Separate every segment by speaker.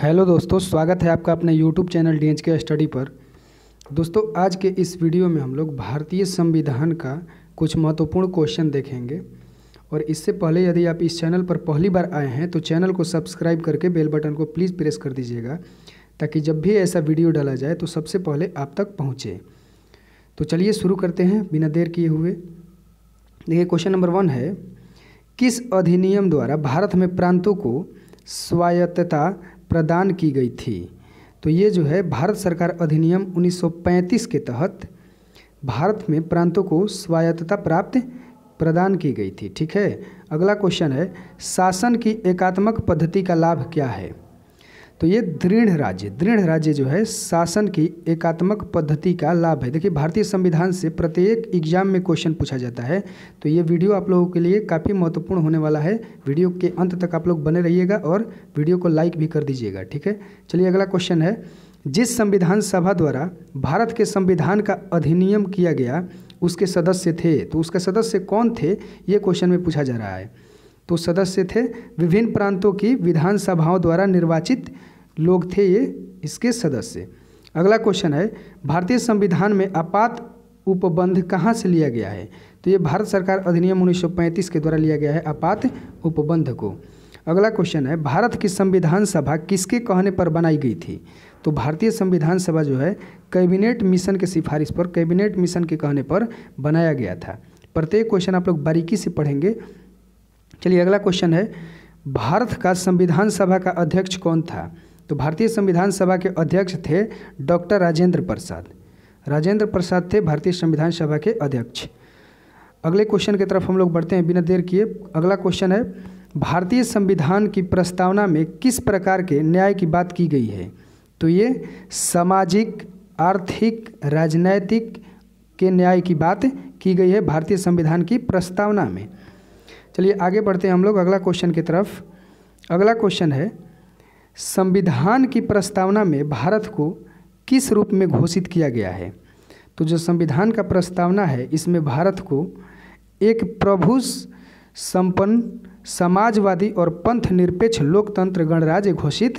Speaker 1: hello दोस्तों स्वागत है आपका अपने YouTube channel D H K study पर दोस्तों आज के इस वीडियो में हम लोग भारतीय संविधान का कुछ महत्वपूर्ण क्वेश्चन देखेंगे और इससे पहले यदि आप इस चैनल पर पहली बार आए हैं तो चैनल को सब्सक्राइब करके बेल बटन को प्लीज़ प्रेस कर दीजिएगा ताकि जब भी ऐसा वीडियो डाला जाए तो सबसे पहले आप तक पहुँचे तो चलिए शुरू करते हैं बिना देर किए हुए देखिए क्वेश्चन नंबर वन है किस अधिनियम द्वारा भारत में प्रांतों को स्वायत्तता प्रदान की गई थी तो ये जो है भारत सरकार अधिनियम 1935 के तहत भारत में प्रांतों को स्वायत्तता प्राप्त प्रदान की गई थी ठीक है अगला क्वेश्चन है शासन की एकात्मक पद्धति का लाभ क्या है तो ये दृढ़ राज्य दृढ़ राज्य जो है शासन की एकात्मक पद्धति का लाभ है देखिए भारतीय संविधान से प्रत्येक एग्जाम में क्वेश्चन पूछा जाता है तो ये वीडियो आप लोगों के लिए काफ़ी महत्वपूर्ण होने वाला है वीडियो के अंत तक आप लोग बने रहिएगा और वीडियो को लाइक भी कर दीजिएगा ठीक है चलिए अगला क्वेश्चन है जिस संविधान सभा द्वारा भारत के संविधान का अधिनियम किया गया उसके सदस्य थे तो उसके सदस्य कौन थे ये क्वेश्चन में पूछा जा रहा है तो सदस्य थे विभिन्न प्रांतों की विधानसभाओं द्वारा निर्वाचित लोग थे ये इसके सदस्य अगला क्वेश्चन है भारतीय संविधान में आपात उपबंध कहाँ से लिया गया है तो ये भारत सरकार अधिनियम 1935 के द्वारा लिया गया है आपात उपबंध को अगला क्वेश्चन है भारत की संविधान सभा किसके कहने पर बनाई गई थी तो भारतीय संविधान सभा जो है कैबिनेट मिशन के सिफारिश पर कैबिनेट मिशन के कहने पर बनाया गया था प्रत्येक क्वेश्चन आप लोग बारीकी से पढ़ेंगे चलिए अगला क्वेश्चन है भारत का संविधान सभा का अध्यक्ष कौन था तो भारतीय संविधान सभा के अध्यक्ष थे डॉक्टर राजेंद्र प्रसाद राजेंद्र प्रसाद थे भारतीय संविधान सभा के अध्यक्ष अगले क्वेश्चन की तरफ हम लोग बढ़ते हैं बिना देर किए अगला क्वेश्चन है भारतीय संविधान की प्रस्तावना में किस प्रकार के न्याय की बात की गई है तो ये सामाजिक आर्थिक राजनैतिक के न्याय की बात की गई है भारतीय संविधान की प्रस्तावना में चलिए आगे बढ़ते हैं हम लोग अगला क्वेश्चन की तरफ अगला क्वेश्चन है संविधान की प्रस्तावना में भारत को किस रूप में घोषित किया गया है तो जो संविधान का प्रस्तावना है इसमें भारत को एक प्रभु संपन्न समाजवादी और पंथ निरपेक्ष लोकतंत्र गणराज्य घोषित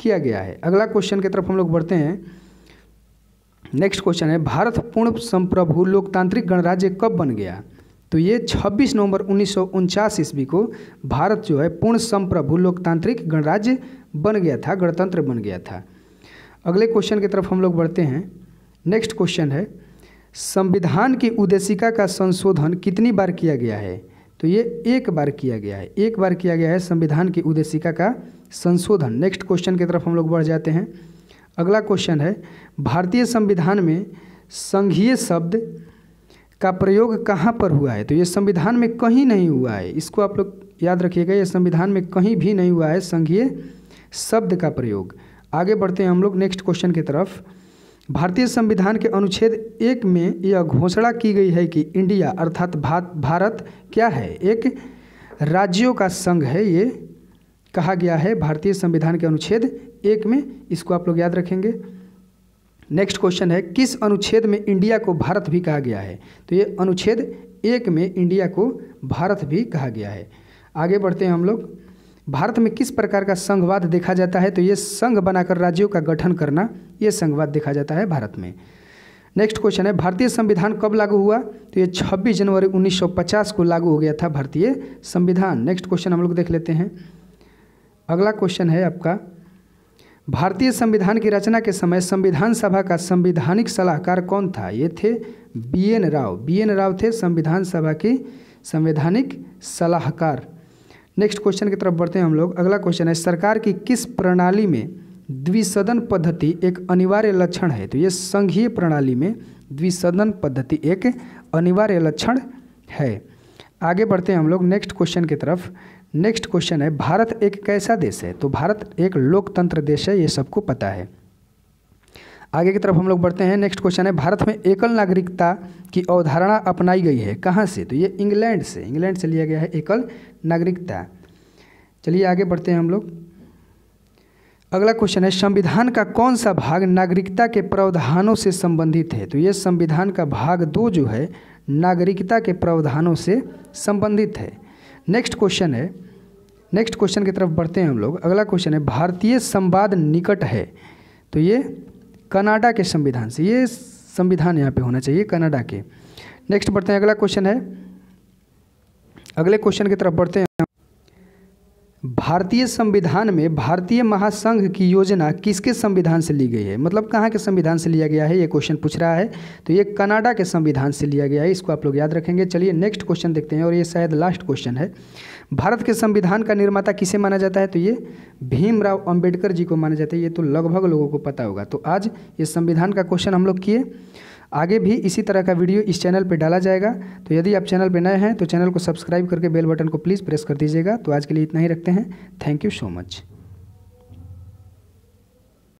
Speaker 1: किया गया है अगला क्वेश्चन की तरफ हम लोग बढ़ते हैं नेक्स्ट क्वेश्चन है भारत पूर्ण संप्रभु लोकतांत्रिक गणराज्य कब बन गया तो ये 26 नवंबर उन्नीस ईस्वी को भारत जो है पूर्ण संप्रभु लोकतांत्रिक गणराज्य बन गया था गणतंत्र बन गया था अगले क्वेश्चन की तरफ हम लोग बढ़ते हैं नेक्स्ट क्वेश्चन है संविधान की उद्देशिका का संशोधन कितनी बार किया गया है तो ये एक बार किया गया है एक बार किया गया है संविधान की उद्देशिका का संशोधन नेक्स्ट क्वेश्चन की तरफ हम लोग बढ़ जाते हैं अगला क्वेश्चन है भारतीय संविधान में संघीय शब्द का प्रयोग कहाँ पर हुआ है तो ये संविधान में कहीं नहीं हुआ है इसको आप लोग याद रखिएगा ये संविधान में कहीं भी नहीं हुआ है संघीय शब्द का प्रयोग आगे बढ़ते हैं हम लोग नेक्स्ट क्वेश्चन की तरफ भारतीय संविधान के अनुच्छेद एक में यह घोषणा की गई है कि इंडिया अर्थात भा भारत क्या है एक राज्यों का संघ है ये कहा गया है भारतीय संविधान के अनुच्छेद एक में इसको आप लोग याद रखेंगे नेक्स्ट क्वेश्चन है किस अनुच्छेद में इंडिया को भारत भी कहा गया है तो ये अनुच्छेद एक में इंडिया को भारत भी कहा गया है आगे बढ़ते हैं हम लोग भारत में किस प्रकार का संघवाद देखा जाता है तो ये संघ बनाकर राज्यों का गठन करना ये संघवाद देखा जाता है भारत में नेक्स्ट क्वेश्चन है भारतीय संविधान कब लागू हुआ तो ये 26 जनवरी 1950 को लागू हो गया था भारतीय संविधान नेक्स्ट क्वेश्चन हम लोग देख लेते हैं अगला क्वेश्चन है आपका भारतीय संविधान की रचना के समय संविधान सभा का संविधानिक सलाहकार कौन था ये थे B N Rao B N Rao थे संविधान सभा के संवैधानिक सलाहकार नेक्स्ट क्वेश्चन की तरफ बढ़ते हैं हम लोग अगला क्वेश्चन है सरकार की किस प्रणाली में द्विसदन पद्धति एक अनिवार्य लक्षण है तो ये संघीय प्रणाली में द्विसदन पद्धति एक अनिवार्य लक्षण है आगे बढ़ते हैं हम लोग नेक्स्ट क्वेश्चन की तरफ नेक्स्ट क्वेश्चन है भारत एक कैसा देश है तो भारत एक लोकतंत्र देश है ये सबको पता है आगे की तरफ हम लोग बढ़ते हैं नेक्स्ट क्वेश्चन है भारत में एकल नागरिकता की अवधारणा अपनाई गई है कहाँ से तो ये इंग्लैंड से इंग्लैंड से लिया गया है एकल नागरिकता चलिए आगे बढ़ते हैं हम लोग अगला क्वेश्चन है संविधान का कौन सा भाग नागरिकता के प्रावधानों से संबंधित है तो ये संविधान का भाग दो जो है नागरिकता के प्रावधानों से संबंधित है नेक्स्ट क्वेश्चन है नेक्स्ट क्वेश्चन की तरफ बढ़ते हैं हम लोग अगला क्वेश्चन है भारतीय संवाद निकट है तो ये कनाडा के संविधान से ये संविधान यहाँ पे होना चाहिए कनाडा के नेक्स्ट बढ़ते हैं अगला क्वेश्चन है अगले क्वेश्चन की तरफ बढ़ते हैं भारतीय संविधान में भारतीय महासंघ की योजना किसके संविधान से ली गई है मतलब कहाँ के संविधान से लिया गया है ये क्वेश्चन पूछ रहा है तो ये कनाडा के संविधान से लिया गया है इसको आप लोग याद रखेंगे चलिए नेक्स्ट क्वेश्चन देखते हैं और ये शायद लास्ट क्वेश्चन है भारत के संविधान का निर्माता किसे माना जाता है तो ये भीमराव अम्बेडकर जी को माना जाता है ये तो लगभग लोगों को पता होगा तो आज ये संविधान का क्वेश्चन हम लोग किए आगे भी इसी तरह का वीडियो इस चैनल पर डाला जाएगा तो यदि आप चैनल पर नए हैं तो चैनल को सब्सक्राइब करके बेल बटन को प्लीज़ प्रेस कर दीजिएगा तो आज के लिए इतना ही रखते हैं थैंक यू सो मच